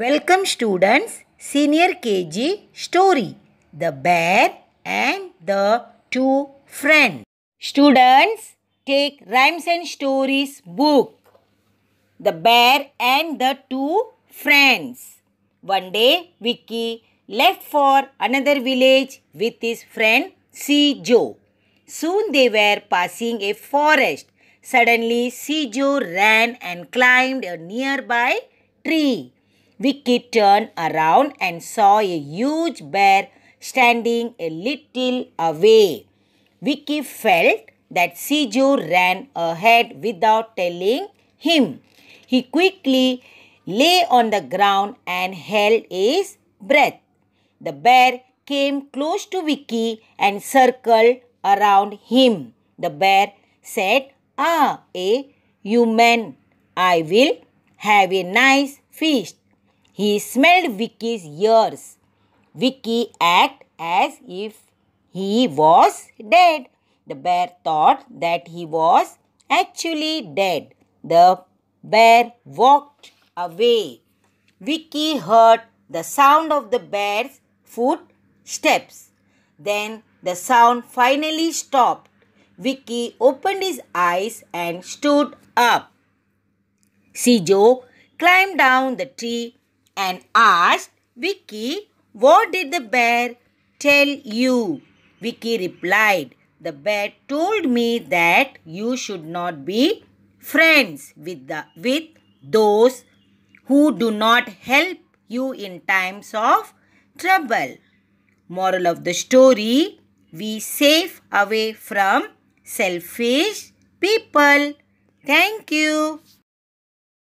Welcome students, Senior KG Story, The Bear and the Two Friends. Students, take Rhymes and Stories book, The Bear and the Two Friends. One day, Vicky left for another village with his friend C. Joe. Soon they were passing a forest. Suddenly, C. Joe ran and climbed a nearby tree. Vicky turned around and saw a huge bear standing a little away. Vicky felt that Siju ran ahead without telling him. He quickly lay on the ground and held his breath. The bear came close to Vicky and circled around him. The bear said, Ah, a human, I will have a nice feast. He smelled Vicky's ears. Vicky acted as if he was dead. The bear thought that he was actually dead. The bear walked away. Vicky heard the sound of the bear's footsteps. Then the sound finally stopped. Vicky opened his eyes and stood up. Sijo climbed down the tree and asked Vicky, what did the bear tell you? Vicky replied, the bear told me that you should not be friends with, the, with those who do not help you in times of trouble. Moral of the story, we save away from selfish people. Thank you.